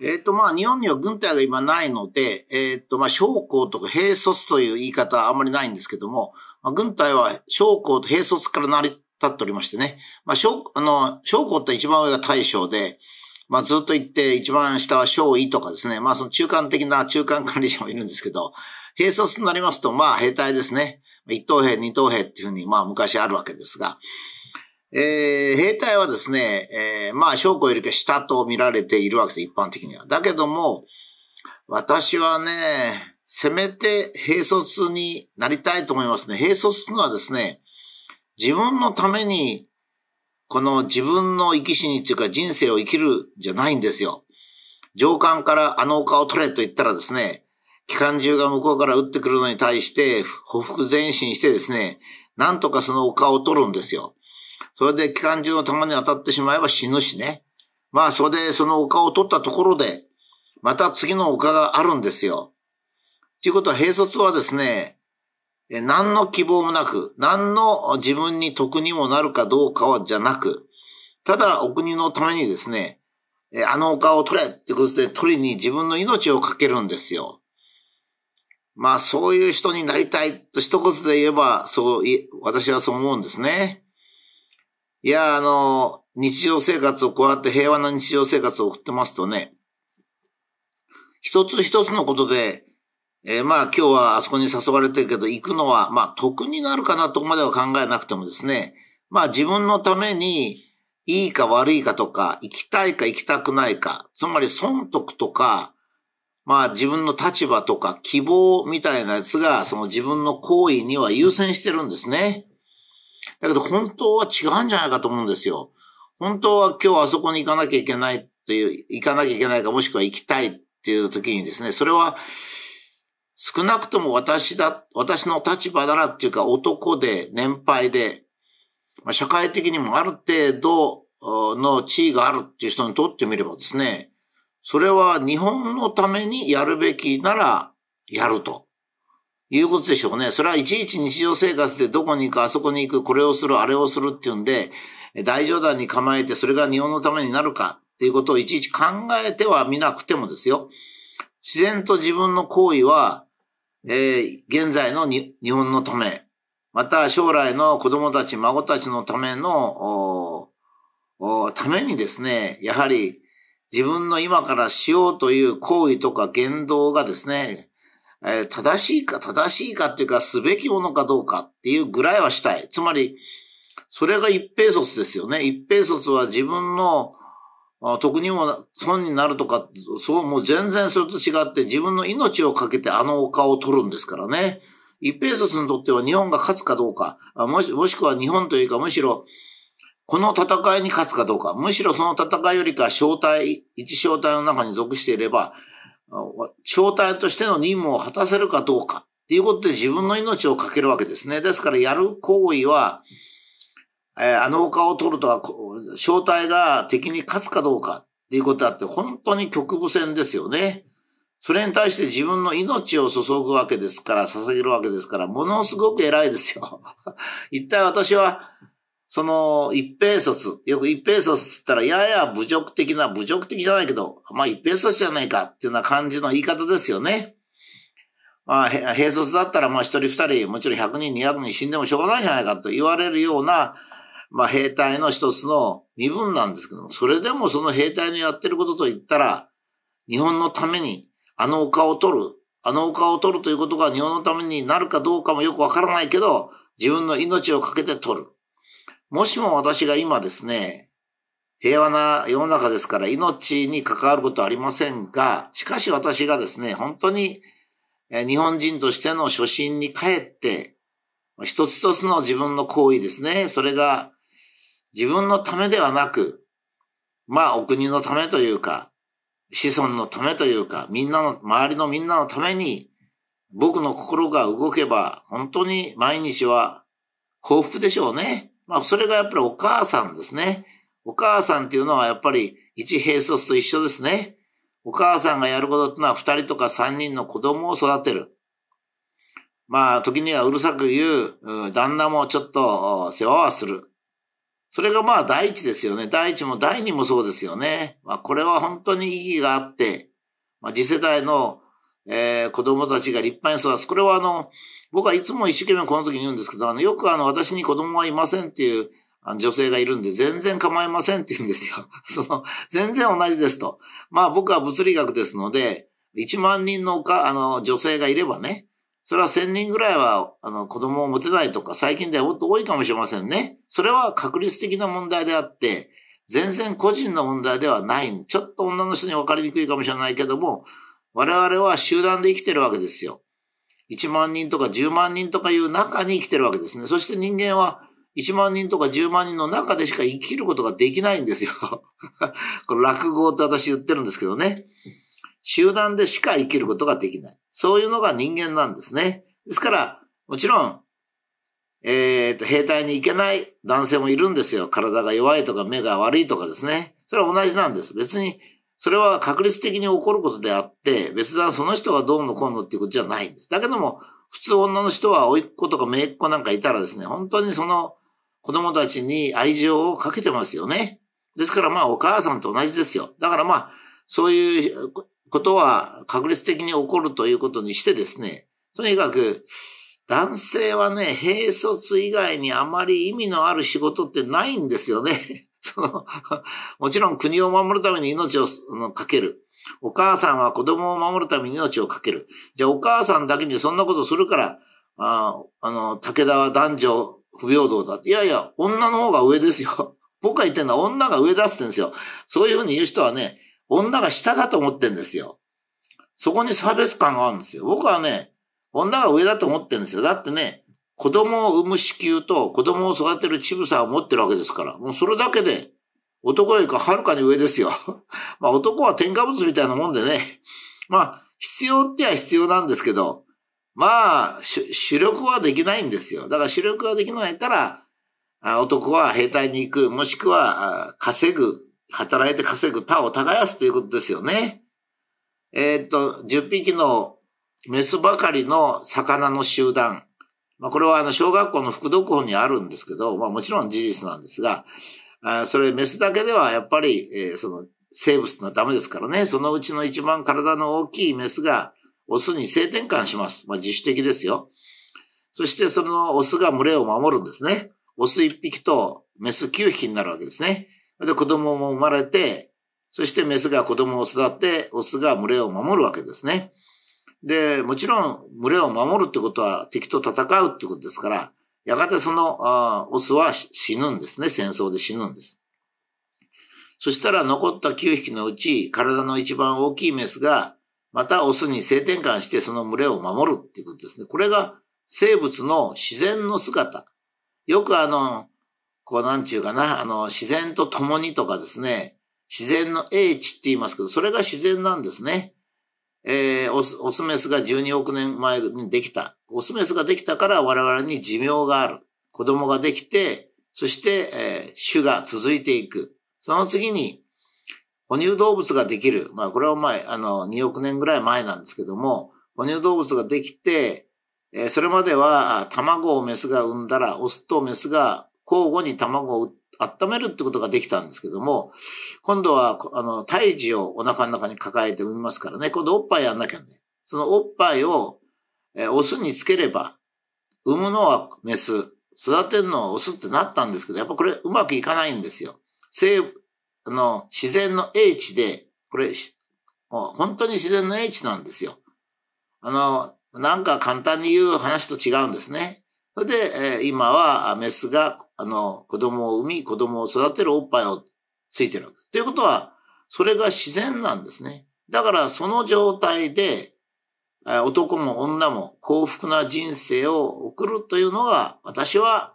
えっ、ー、と、まあ、日本には軍隊が今ないので、えっ、ー、と、まあ、将校とか兵卒という言い方はあんまりないんですけども、まあ、軍隊は将校と兵卒から成り立っておりましてね、まあ、将、あの、将校って一番上が大将で、まあ、ずっと言って一番下は将尉とかですね、まあ、その中間的な中間管理者もいるんですけど、兵卒になりますと、まあ、兵隊ですね。一等兵、二等兵っていうふうに、まあ、昔あるわけですが、えー、兵隊はですね、えー、まあ、将校よりか下と見られているわけです、一般的には。だけども、私はね、せめて兵卒になりたいと思いますね。兵卒というのはですね、自分のために、この自分の生き死にというか人生を生きるじゃないんですよ。上官からあの丘を取れと言ったらですね、機関銃が向こうから撃ってくるのに対して、匍匐前進してですね、なんとかその丘を取るんですよ。それで機関銃の弾に当たってしまえば死ぬしね。まあ、それでその丘を取ったところで、また次の丘があるんですよ。ということは、兵卒はですね、何の希望もなく、何の自分に得にもなるかどうかはじゃなく、ただお国のためにですね、あの丘を取れってことで取りに自分の命をかけるんですよ。まあそういう人になりたいと一言で言えば、そう、私はそう思うんですね。いや、あの、日常生活をこうやって平和な日常生活を送ってますとね、一つ一つのことで、えー、まあ今日はあそこに誘われてるけど行くのは、まあ得になるかなとこまでは考えなくてもですね、まあ自分のためにいいか悪いかとか、行きたいか行きたくないか、つまり損得とか、まあ自分の立場とか希望みたいなやつが、その自分の行為には優先してるんですね。だけど本当は違うんじゃないかと思うんですよ。本当は今日あそこに行かなきゃいけないっていう、行かなきゃいけないかもしくは行きたいっていう時にですね、それは少なくとも私だ、私の立場ならっていうか男で年配で、まあ、社会的にもある程度の地位があるっていう人にとってみればですね、それは日本のためにやるべきならやると。いうことでしょうね。それはいちいち日常生活でどこに行く、あそこに行く、これをする、あれをするっていうんで、大冗談に構えてそれが日本のためになるかっていうことをいちいち考えてはみなくてもですよ。自然と自分の行為は、えー、現在の日本のため、また将来の子供たち、孫たちのための、ためにですね、やはり自分の今からしようという行為とか言動がですね、えー、正しいか正しいかっていうか、すべきものかどうかっていうぐらいはしたい。つまり、それが一平卒ですよね。一平卒は自分の、特にも損になるとか、そう、もう全然それと違って自分の命をかけてあの丘を取るんですからね。一平卒にとっては日本が勝つかどうか、もしもしくは日本というかむしろ、この戦いに勝つかどうか、むしろその戦いよりか、正体、一正体の中に属していれば、長隊としての任務を果たせるかどうかっていうことで自分の命をかけるわけですね。ですからやる行為は、えー、あの丘を取るとは、正体が敵に勝つかどうかっていうことだって本当に局部戦ですよね。それに対して自分の命を注ぐわけですから、捧げるわけですから、ものすごく偉いですよ。一体私は、その一平卒、よく一平卒っつったら、やや侮辱的な、侮辱的じゃないけど、まあ一平卒じゃないかっていうような感じの言い方ですよね。まあ、平卒だったら、まあ一人二人、もちろん100人、200人死んでもしょうがないじゃないかと言われるような、まあ兵隊の一つの身分なんですけども、それでもその兵隊のやってることと言ったら、日本のためにあの丘を取る、あの丘を取るということが日本のためになるかどうかもよくわからないけど、自分の命をかけて取る。もしも私が今ですね、平和な世の中ですから命に関わることはありませんが、しかし私がですね、本当に日本人としての初心に帰って、一つ一つの自分の行為ですね、それが自分のためではなく、まあお国のためというか、子孫のためというか、みんなの、周りのみんなのために、僕の心が動けば、本当に毎日は幸福でしょうね。まあ、それがやっぱりお母さんですね。お母さんっていうのはやっぱり一平卒と一緒ですね。お母さんがやることってのは二人とか三人の子供を育てる。まあ、時にはうるさく言う、旦那もちょっと世話はする。それがまあ第一ですよね。第一も第二もそうですよね。まあ、これは本当に意義があって、まあ、次世代のえー、子供たちが立派に育つ。これはあの、僕はいつも一生懸命この時に言うんですけど、あの、よくあの、私に子供はいませんっていう、あの女性がいるんで、全然構いませんって言うんですよ。その、全然同じですと。まあ僕は物理学ですので、1万人のか、あの、女性がいればね、それは1000人ぐらいは、あの、子供を持てないとか、最近ではもっと多いかもしれませんね。それは確率的な問題であって、全然個人の問題ではない。ちょっと女の人に分かりにくいかもしれないけども、我々は集団で生きてるわけですよ。1万人とか10万人とかいう中に生きてるわけですね。そして人間は1万人とか10万人の中でしか生きることができないんですよ。これ落語って私言ってるんですけどね。集団でしか生きることができない。そういうのが人間なんですね。ですから、もちろん、えっ、ー、と、兵隊に行けない男性もいるんですよ。体が弱いとか目が悪いとかですね。それは同じなんです。別にそれは確率的に起こることであって、別段その人がどうのこうのっていうことじゃないんです。だけども、普通女の人は甥っ子とか姪っ子なんかいたらですね、本当にその子供たちに愛情をかけてますよね。ですからまあお母さんと同じですよ。だからまあ、そういうことは確率的に起こるということにしてですね、とにかく、男性はね、兵卒以外にあまり意味のある仕事ってないんですよね。その、もちろん国を守るために命をかける。お母さんは子供を守るために命をかける。じゃあお母さんだけにそんなことするから、ああの、武田は男女不平等だ。いやいや、女の方が上ですよ。僕 が言ってるのは女が上だってんですよ。そういうふうに言う人はね、女が下だと思ってんですよ。そこに差別感があるんですよ。僕はね、女が上だと思ってんですよ。だってね、子供を産む子宮と子供を育てる乳房を持ってるわけですから、もうそれだけで男よりかはるかに上ですよ。まあ男は添加物みたいなもんでね。まあ必要っては必要なんですけど、まあ主力はできないんですよ。だから主力ができないから、男は兵隊に行く、もしくは稼ぐ、働いて稼ぐ他を耕すということですよね。えー、っと、10匹のメスばかりの魚の集団。まあ、これはあの小学校の副読本にあるんですけど、まあ、もちろん事実なんですが、あそれメスだけではやっぱり、えー、その生物のダメですからね、そのうちの一番体の大きいメスがオスに性転換します。まあ、自主的ですよ。そしてそのオスが群れを守るんですね。オス1匹とメス9匹になるわけですね。で、子供も生まれて、そしてメスが子供を育って、オスが群れを守るわけですね。で、もちろん群れを守るってことは敵と戦うってことですから、やがてそのオスは死ぬんですね。戦争で死ぬんです。そしたら残った9匹のうち、体の一番大きいメスが、またオスに性転換してその群れを守るっていうことですね。これが生物の自然の姿。よくあの、こうなんちゅうかな、あの、自然と共にとかですね、自然の英知って言いますけど、それが自然なんですね。えー、オス、オスメスが12億年前にできた。オスメスができたから我々に寿命がある。子供ができて、そして、えー、種が続いていく。その次に、哺乳動物ができる。まあ、これは前、あの、2億年ぐらい前なんですけども、哺乳動物ができて、えー、それまでは、卵をメスが産んだら、オスとメスが交互に卵を温めるってことができたんですけども、今度は、あの、胎児をお腹の中に抱えて産みますからね、今度おっぱいやんなきゃね。そのおっぱいを、えオスにつければ、産むのはメス、育てるのはオスってなったんですけど、やっぱこれうまくいかないんですよ。生、あの、自然の英知で、これ、もう本当に自然の英知なんですよ。あの、なんか簡単に言う話と違うんですね。それで、えー、今はメスがあの、子供を産み、子供を育てるおっぱいをついてるわけです。ということは、それが自然なんですね。だからその状態で、男も女も幸福な人生を送るというのが、私は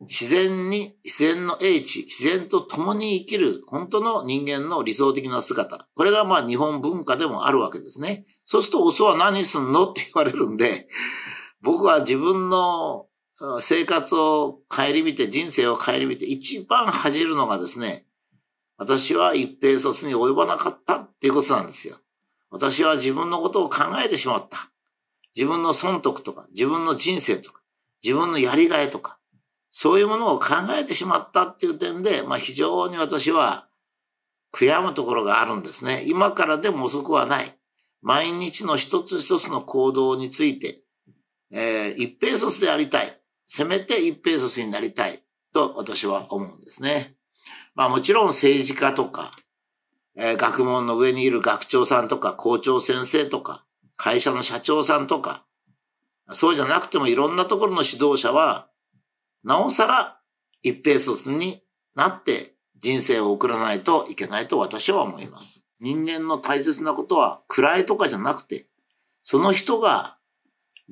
自然に、自然の英知、自然と共に生きる本当の人間の理想的な姿。これがまあ日本文化でもあるわけですね。そうするとオスは何すんのって言われるんで、僕は自分の生活を顧みて、人生を顧みて、一番恥じるのがですね、私は一平卒に及ばなかったっていうことなんですよ。私は自分のことを考えてしまった。自分の損得とか、自分の人生とか、自分のやりがいとか、そういうものを考えてしまったっていう点で、まあ非常に私は悔やむところがあるんですね。今からでも遅くはない。毎日の一つ一つの行動について、えー、一平卒でありたい。せめて一平卒になりたいと私は思うんですね。まあもちろん政治家とか、えー、学問の上にいる学長さんとか校長先生とか、会社の社長さんとか、そうじゃなくてもいろんなところの指導者は、なおさら一平卒になって人生を送らないといけないと私は思います。人間の大切なことは暗いとかじゃなくて、その人が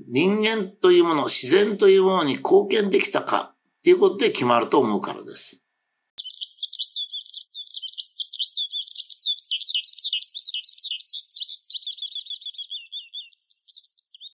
人間というもの、自然というものに貢献できたかっていうことで決まると思うからです。